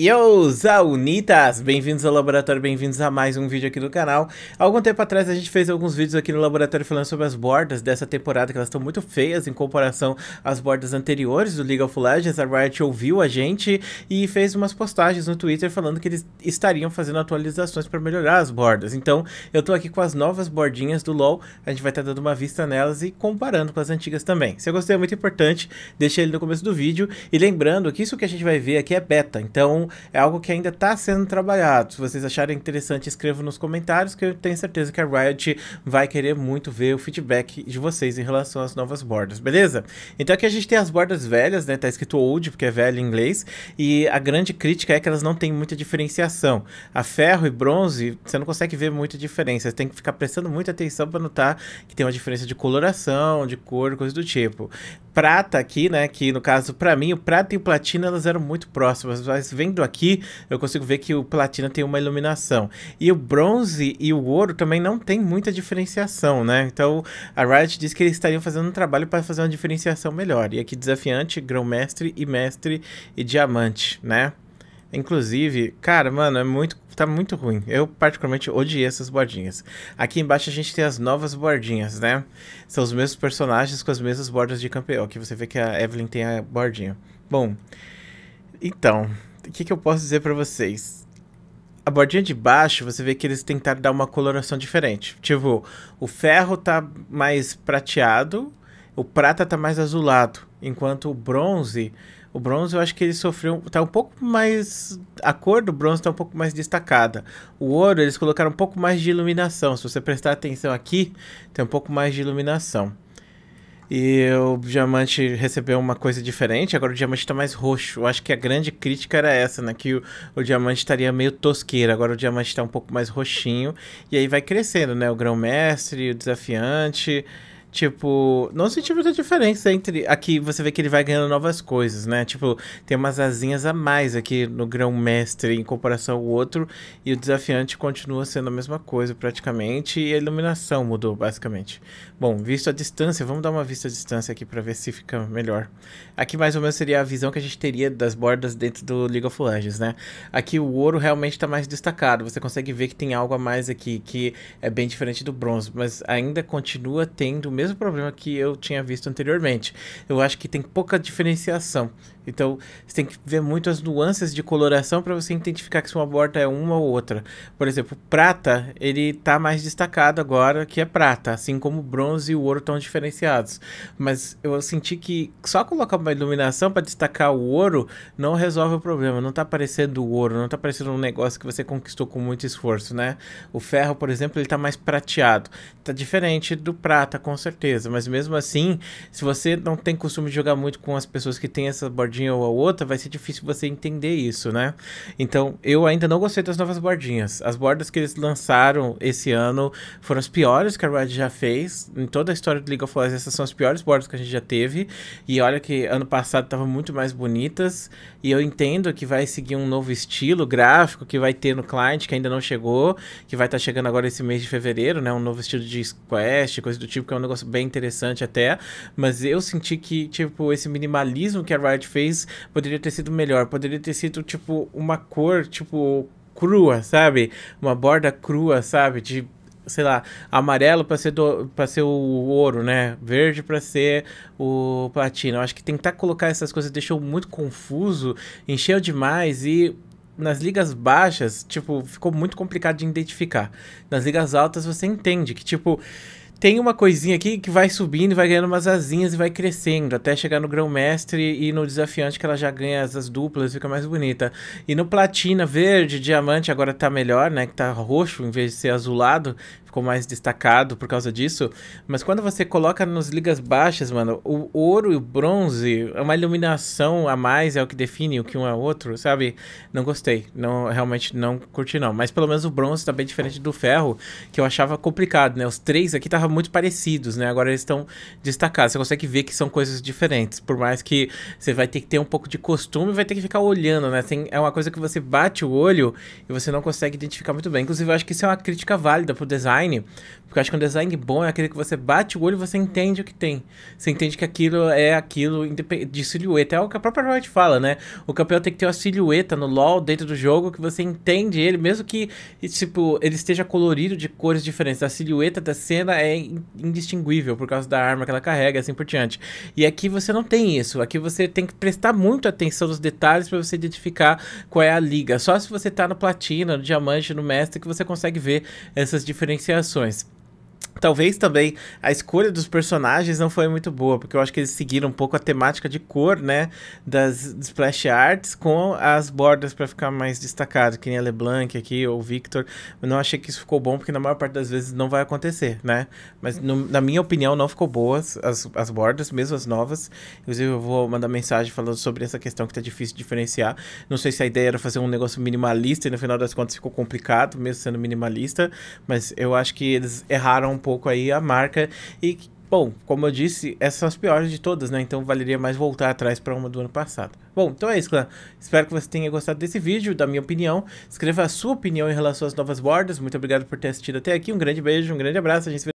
Yo, Zaunitas! Bem-vindos ao laboratório, bem-vindos a mais um vídeo aqui do canal. algum tempo atrás a gente fez alguns vídeos aqui no laboratório falando sobre as bordas dessa temporada, que elas estão muito feias em comparação às bordas anteriores do League of Legends. A Riot ouviu a gente e fez umas postagens no Twitter falando que eles estariam fazendo atualizações para melhorar as bordas. Então, eu tô aqui com as novas bordinhas do LoL, a gente vai estar tá dando uma vista nelas e comparando com as antigas também. Se você gostou, é muito importante, deixa ele no começo do vídeo. E lembrando que isso que a gente vai ver aqui é beta, então então, é algo que ainda está sendo trabalhado. Se vocês acharem interessante, escrevam nos comentários, que eu tenho certeza que a Riot vai querer muito ver o feedback de vocês em relação às novas bordas, beleza? Então aqui a gente tem as bordas velhas, né? Tá escrito old, porque é velho em inglês, e a grande crítica é que elas não têm muita diferenciação. A ferro e bronze, você não consegue ver muita diferença, você tem que ficar prestando muita atenção para notar que tem uma diferença de coloração, de cor, coisa do tipo. Prata aqui, né, que no caso para mim o prata e o platina elas eram muito próximas, mas vem vendo aqui, eu consigo ver que o platina tem uma iluminação. E o bronze e o ouro também não tem muita diferenciação, né? Então a Riot diz que eles estariam fazendo um trabalho para fazer uma diferenciação melhor. E aqui desafiante, grão-mestre e mestre e diamante, né? Inclusive, cara, mano, é muito, tá muito ruim. Eu particularmente odiei essas bordinhas. Aqui embaixo a gente tem as novas bordinhas, né? São os mesmos personagens com as mesmas bordas de campeão. Aqui você vê que a Evelyn tem a bordinha. Bom, então, o que, que eu posso dizer para vocês? A bordinha de baixo, você vê que eles tentaram dar uma coloração diferente. Tipo, o ferro tá mais prateado, o prata tá mais azulado, enquanto o bronze, o bronze eu acho que ele sofreu, tá um pouco mais, a cor do bronze tá um pouco mais destacada. O ouro eles colocaram um pouco mais de iluminação, se você prestar atenção aqui, tem um pouco mais de iluminação. E o diamante recebeu uma coisa diferente, agora o diamante está mais roxo. Eu acho que a grande crítica era essa, né? Que o, o diamante estaria meio tosqueiro, agora o diamante está um pouco mais roxinho. E aí vai crescendo, né? O grão-mestre, o desafiante. Tipo, não senti muita diferença entre. Aqui você vê que ele vai ganhando novas coisas, né? Tipo, tem umas asinhas a mais aqui no grão mestre em comparação ao outro. E o desafiante continua sendo a mesma coisa praticamente. E a iluminação mudou, basicamente. Bom, visto a distância, vamos dar uma vista à distância aqui para ver se fica melhor. Aqui mais ou menos seria a visão que a gente teria das bordas dentro do League of Legends, né? Aqui o ouro realmente está mais destacado. Você consegue ver que tem algo a mais aqui que é bem diferente do bronze, mas ainda continua tendo o mesmo mesmo problema que eu tinha visto anteriormente. Eu acho que tem pouca diferenciação. Então, você tem que ver muito as nuances de coloração para você identificar que se uma borda é uma ou outra. Por exemplo, prata, ele está mais destacado agora que é prata, assim como bronze e o ouro estão diferenciados. Mas eu senti que só colocar uma iluminação para destacar o ouro não resolve o problema. Não está parecendo ouro, não está parecendo um negócio que você conquistou com muito esforço, né? O ferro, por exemplo, ele está mais prateado. Está diferente do prata, com certeza certeza. Mas mesmo assim, se você não tem costume de jogar muito com as pessoas que têm essa bordinha ou a outra, vai ser difícil você entender isso, né? Então, eu ainda não gostei das novas bordinhas. As bordas que eles lançaram esse ano foram as piores que a Riot já fez. Em toda a história do League of Legends, essas são as piores bordas que a gente já teve. E olha que ano passado estavam muito mais bonitas. E eu entendo que vai seguir um novo estilo gráfico que vai ter no client, que ainda não chegou, que vai estar tá chegando agora esse mês de fevereiro, né? Um novo estilo de quest, coisa do tipo, que é um negócio negócio bem interessante até, mas eu senti que, tipo, esse minimalismo que a Riot fez poderia ter sido melhor, poderia ter sido, tipo, uma cor, tipo, crua, sabe? Uma borda crua, sabe? De sei lá, amarelo para ser do, para ser o ouro, né? Verde para ser o platino. Eu acho que tentar colocar essas coisas deixou muito confuso, encheu demais e nas ligas baixas, tipo, ficou muito complicado de identificar. Nas ligas altas você entende que tipo tem uma coisinha aqui que vai subindo e vai ganhando umas asinhas e vai crescendo, até chegar no grão-mestre e no desafiante que ela já ganha asas duplas, fica mais bonita. E no platina, verde, diamante, agora tá melhor, né, que tá roxo em vez de ser azulado, ficou mais destacado por causa disso. Mas quando você coloca nas ligas baixas, mano, o ouro e o bronze é uma iluminação a mais, é o que define o que um é o outro, sabe? Não gostei. Não, realmente não curti, não. Mas pelo menos o bronze tá bem diferente do ferro, que eu achava complicado, né? Os três aqui estavam muito parecidos, né? Agora eles estão destacados. Você consegue ver que são coisas diferentes. Por mais que você vai ter que ter um pouco de costume, vai ter que ficar olhando, né? Tem, é uma coisa que você bate o olho e você não consegue identificar muito bem. Inclusive, eu acho que isso é uma crítica válida pro design design, porque eu acho que um design bom é aquele que você bate o olho e você entende o que tem. Você entende que aquilo é aquilo de silhueta. É o que a própria Riot fala, né? O campeão tem que ter uma silhueta no LoL dentro do jogo que você entende ele, mesmo que tipo, ele esteja colorido de cores diferentes. A silhueta da cena é indistinguível por causa da arma que ela carrega, assim por diante. E aqui você não tem isso. Aqui você tem que prestar muito atenção nos detalhes para você identificar qual é a liga. Só se você tá no platina, no diamante, no mestre que você consegue ver essas diferenças reações. Talvez também a escolha dos personagens não foi muito boa, porque eu acho que eles seguiram um pouco a temática de cor, né? Das splash arts com as bordas para ficar mais destacado, que nem a LeBlanc aqui ou o Victor. Eu não achei que isso ficou bom, porque na maior parte das vezes não vai acontecer, né? Mas no, na minha opinião não ficou boas as, as bordas, mesmo as novas. Inclusive eu vou mandar mensagem falando sobre essa questão que tá difícil de diferenciar. Não sei se a ideia era fazer um negócio minimalista e no final das contas ficou complicado, mesmo sendo minimalista, mas eu acho que eles erraram um pouco pouco aí a marca e Bom, como eu disse, essas são as piores de todas, né? Então valeria mais voltar atrás para uma do ano passado. Bom, então é isso, clã. Espero que você tenha gostado desse vídeo, da minha opinião. Escreva a sua opinião em relação às novas bordas. Muito obrigado por ter assistido até aqui. Um grande beijo, um grande abraço. A gente se vê